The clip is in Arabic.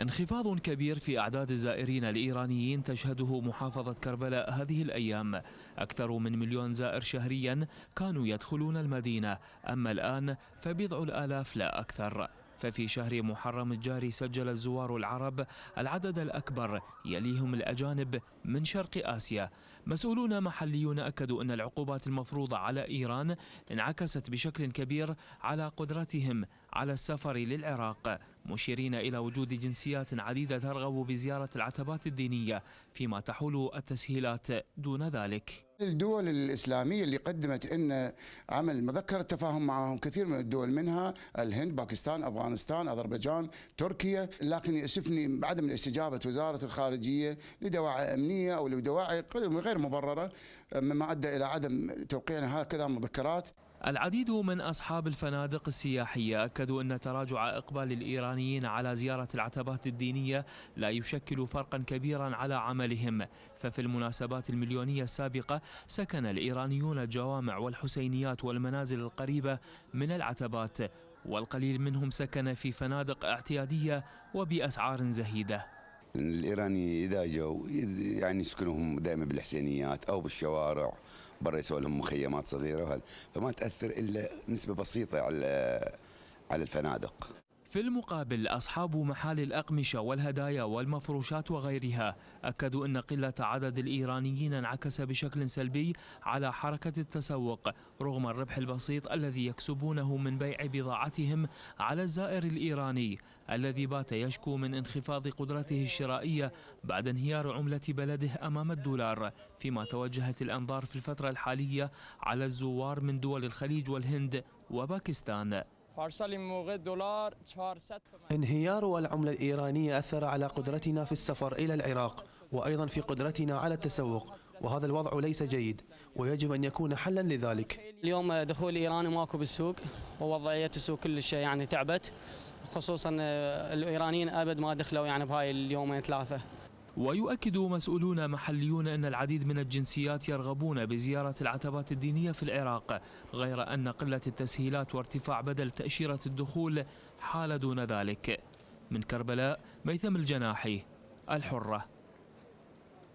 انخفاض كبير في أعداد الزائرين الإيرانيين تشهده محافظة كربلاء هذه الأيام أكثر من مليون زائر شهريا كانوا يدخلون المدينة أما الآن فبضع الآلاف لا أكثر ففي شهر محرم الجاري سجل الزوار العرب العدد الأكبر يليهم الأجانب من شرق آسيا مسؤولون محليون أكدوا أن العقوبات المفروضة على إيران انعكست بشكل كبير على قدرتهم على السفر للعراق مشيرين إلى وجود جنسيات عديدة ترغب بزيارة العتبات الدينية فيما تحول التسهيلات دون ذلك الدول الإسلامية اللي قدمت إن عمل مذكرة تفاهم معهم كثير من الدول منها الهند باكستان أفغانستان أذربيجان تركيا لكن يأسفني عدم الاستجابة وزارة الخارجية لدواعي أمنية أو لدواعي غير مبررة مما أدى إلى عدم توقيع هكذا مذكرات العديد من أصحاب الفنادق السياحية أكدوا أن تراجع إقبال الإيرانيين على زيارة العتبات الدينية لا يشكل فرقا كبيرا على عملهم ففي المناسبات المليونية السابقة سكن الإيرانيون الجوامع والحسينيات والمنازل القريبة من العتبات والقليل منهم سكن في فنادق اعتيادية وبأسعار زهيدة الايراني اذا جو يعني يسكنهم دائما بالحسينيات او بالشوارع برا يسوي لهم مخيمات صغيره وهذا فما تاثر الا نسبه بسيطه على على الفنادق في المقابل أصحاب محال الأقمشة والهدايا والمفروشات وغيرها أكدوا أن قلة عدد الإيرانيين انعكس بشكل سلبي على حركة التسوق رغم الربح البسيط الذي يكسبونه من بيع بضاعتهم على الزائر الإيراني الذي بات يشكو من انخفاض قدرته الشرائية بعد انهيار عملة بلده أمام الدولار فيما توجهت الأنظار في الفترة الحالية على الزوار من دول الخليج والهند وباكستان انهيار العملة الإيرانية أثر على قدرتنا في السفر إلى العراق وأيضا في قدرتنا على التسوق وهذا الوضع ليس جيد ويجب أن يكون حلا لذلك اليوم دخول إيراني ماكو بالسوق ووضعية السوق كل شيء يعني تعبت خصوصا الإيرانيين أبد ما دخلوا يعني بهاي اليومين ثلاثة ويؤكد مسؤولون محليون أن العديد من الجنسيات يرغبون بزيارة العتبات الدينية في العراق غير أن قلة التسهيلات وارتفاع بدل تأشيرة الدخول حال دون ذلك من كربلاء ميثم الجناحي الحره